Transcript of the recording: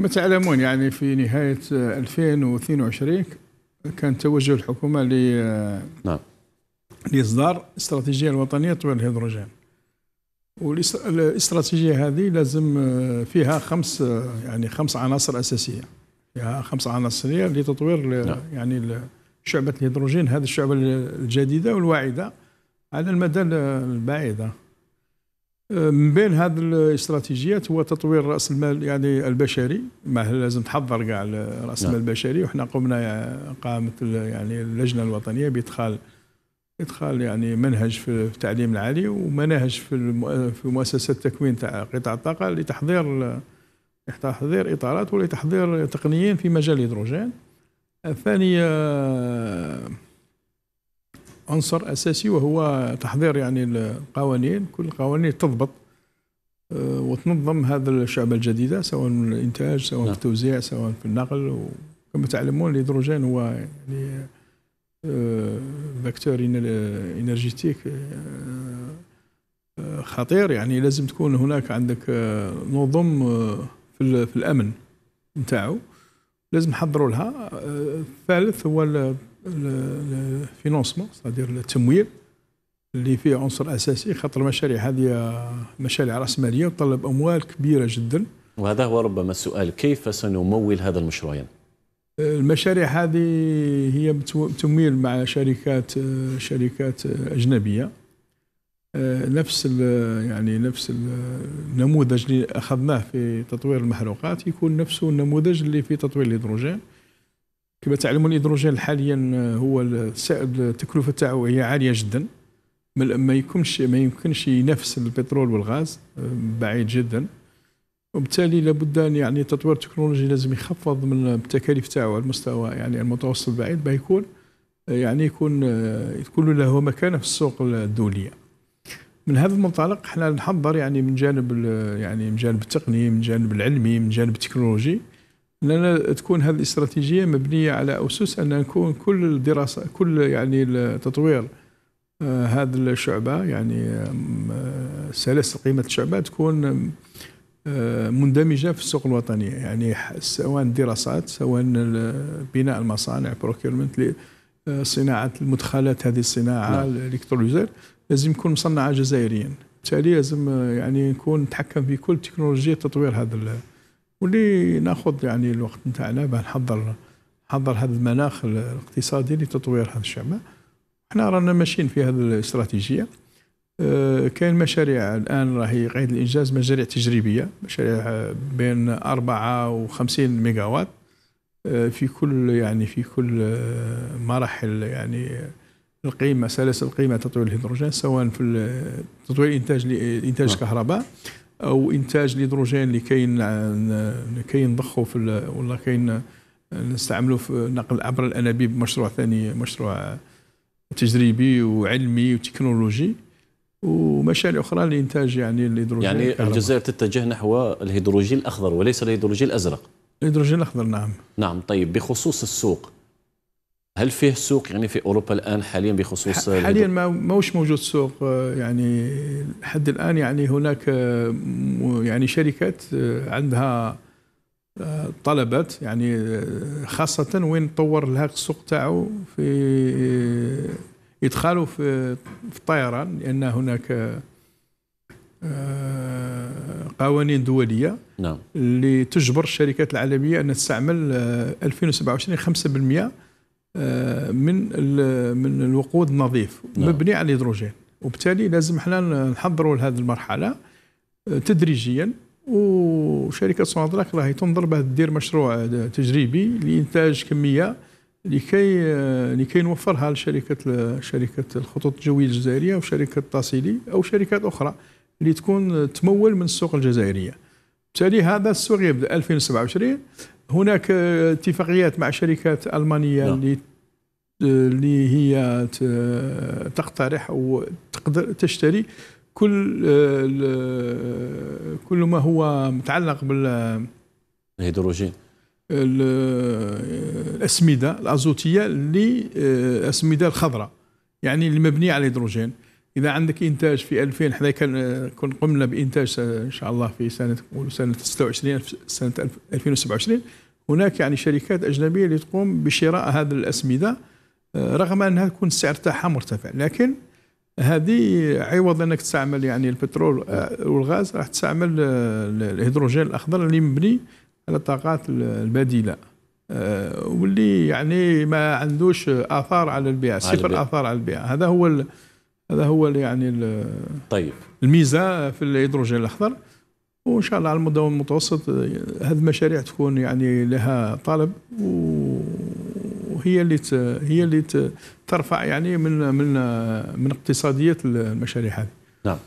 كما تعلمون يعني في نهاية 2022 كان توجه الحكومة ل نعم لإصدار استراتيجية الوطنية طوال الهيدروجين والاستراتيجية هذه لازم آه، فيها خمس آه، يعني خمس عناصر أساسية فيها خمس عناصرية لتطوير نعم. يعني شعبة الهيدروجين هذه الشعبة الجديدة والواعدة على المدى البعيدة من بين هذه الاستراتيجيات هو تطوير راس المال يعني البشري ما لازم تحضر كاع راس المال نعم. البشري وحنا قمنا قامت يعني اللجنه الوطنيه بادخال ادخال يعني منهج في التعليم العالي ومناهج في في مؤسسه التكوين تاع قطاع الطاقه لتحضير لتحضير اطارات ولتحضير تقنيين في مجال الهيدروجين الثانيه عنصر اساسي وهو تحضير يعني القوانين كل القوانين تضبط آه، وتنظم هذا الشعبه الجديده سواء في الانتاج سواء في نعم. التوزيع سواء في النقل وكما تعلمون الهيدروجين هو يعني فاكتور آه، انرجيتيك آه، خطير يعني لازم تكون هناك عندك نظم في الامن نتاعو لازم نحضروا لها الثالث هو الفينونسمون سادير التمويل اللي فيه عنصر اساسي خاطر المشاريع هذه مشاريع راس ماليه وتطلب اموال كبيره جدا وهذا هو ربما السؤال كيف سنمول هذا المشروعين؟ المشاريع هذه هي تمويل مع شركات شركات اجنبيه نفس يعني نفس النموذج اللي اخذناه في تطوير المحروقات يكون نفسه النموذج اللي في تطوير الهيدروجين كما تعلمون الهيدروجين حاليا آه، هو السائد التكلفه تاعو هي عاليه جدا ما يكونش ما يمكنش ينافس البترول والغاز آه، بعيد جدا وبالتالي لابد ان يعني تطوير التكنولوجي لازم يخفض من التكاليف تاعو على المستوى يعني المتوسط البعيد بيكون آه، يعني يكون يكون له مكانه في السوق الدوليه من هذا المنطلق احنا نحضر يعني من جانب يعني من جانب التقني من جانب العلمي من جانب التكنولوجي اننا تكون هذه الاستراتيجيه مبنيه على اسس ان نكون كل الدراسه كل يعني التطوير آه، هذه الشعبه يعني آه، سلاسل قيمه الشعبه تكون آه، مندمجه في السوق الوطنيه يعني سواء الدراسات سواء بناء المصانع بروكيرمنت صناعه المدخلات هذه الصناعه نعم. الالكتروليزر لازم يكون مصنعه جزائريا بالتالي لازم يعني نكون نتحكم في كل تكنولوجيا تطوير هذا واللي ناخذ يعني الوقت نتاعنا باه نحضر نحضر هذا المناخ الاقتصادي لتطوير هذا الشعب احنا رانا ماشيين في هذه الاستراتيجيه اه كاين مشاريع الان راهي قيد الانجاز مشاريع تجريبيه مشاريع بين 4 و50 ميجاوات آه، في كل يعني في كل آه، مراحل يعني القيمه سلاسل القيمه تطوير الهيدروجين سواء في تطوير انتاج انتاج الكهرباء نعم. او انتاج الهيدروجين لكي لكي نضخه في ولا كي نستعمله في نقل عبر الانابيب مشروع ثاني مشروع تجريبي وعلمي وتكنولوجي ومشاريع اخرى لانتاج يعني الهيدروجين يعني الجزائر تتجه نحو الهيدروجين الاخضر وليس الهيدروجين الازرق الهيدروجين الاخضر نعم نعم طيب بخصوص السوق هل فيه سوق يعني في اوروبا الان حاليا بخصوص حاليا ما موش موجود سوق آه، يعني لحد الان يعني هناك آه، يعني شركات آه، عندها طلبات يعني خاصة وين طور لها السوق تاعو في إدخاله في الطيران لأن هناك قوانين دولية نعم اللي تجبر الشركات العالمية أن تستعمل 2027 5% آه، من من الوقود النظيف نعم. مبني على الهيدروجين وبالتالي لازم احنا نحضروا لهذه المرحله آه، تدريجيا وشركه سونادراك راهي تنظر بها دير مشروع تجريبي لانتاج كميه لكي آه، لكي نوفرها لشركه شركه الخطوط الجويه الجزائريه وشركه تاسيلي او شركات اخرى اللي تكون تمول من السوق الجزائريه بالتالي هذا السوق يبدا 2027 هناك اتفاقيات مع شركات المانيه نعم. اللي اللي هي تقترح او تقدر تشتري كل كل ما هو متعلق بال الهيدروجين الاسمده الازوتيه اللي الاسمده الخضراء يعني المبنيه على الهيدروجين اذا عندك انتاج في 2000 حنا كون قمنا بانتاج ان شاء الله في سنه سنه 26 سنه 2027 هناك يعني شركات اجنبيه اللي تقوم بشراء هذه الاسمده آه، رغم انها تكون السعر تاعها مرتفع لكن هذه عوض انك تستعمل يعني البترول آه، والغاز راح تستعمل آه، الهيدروجين الاخضر اللي مبني على الطاقات البديله واللي يعني ما عندوش اثار على البيئه صفر اثار على البيئه هذا هو هذا هو يعني طيب الميزه في الهيدروجين الاخضر وان شاء الله على المدى المتوسط هذه المشاريع تكون يعني لها طلب وهي اللي هي اللي ترفع يعني من من من اقتصاديه المشاريع هذه نعم